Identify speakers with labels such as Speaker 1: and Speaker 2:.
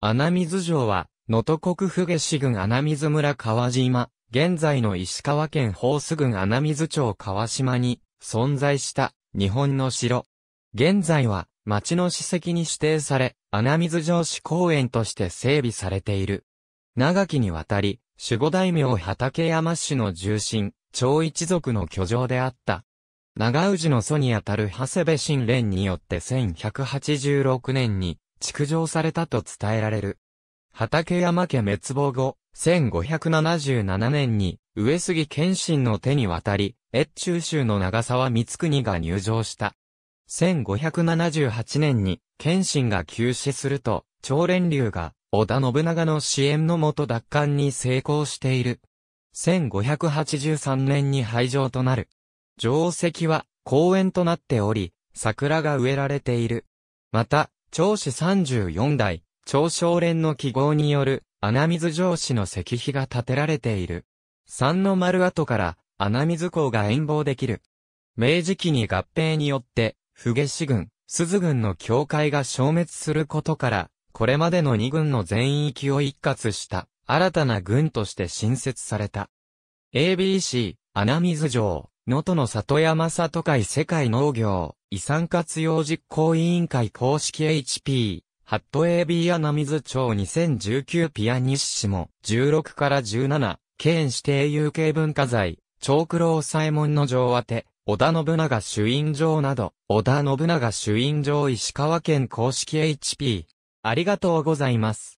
Speaker 1: 穴水城は、能登国府下市郡穴水村川島、現在の石川県宝須郡穴水町川島に存在した日本の城。現在は町の史跡に指定され、穴水城市公園として整備されている。長きにわたり、守護大名畠山氏の重臣、長一族の居城であった。長氏の祖にあたる長谷部新蓮によって1186年に築城されたと伝えられる。畠山家滅亡後、1577年に、上杉謙信の手に渡り、越中州の長沢光国が入城した。1578年に、謙信が急死すると、長連流が、織田信長の支援のもと奪還に成功している。1583年に廃城となる。城石は公園となっており、桜が植えられている。また、長子34代、長少連の記号による、穴水城市の石碑が建てられている。三の丸跡から、穴水港が遠望できる。明治期に合併によって、不下市軍、鈴軍の境界が消滅することから、これまでの2軍の全域を一括した、新たな軍として新設された。ABC、穴水城。能登の里山里海世界農業、遺産活用実行委員会公式 HP、ハット AB 穴水町2019ピアニッシモ、16から17、県指定有形文化財、長九郎左衛門の城宛て、織田信長主印城など、織田信長主印城石川県公式 HP。ありがとうございます。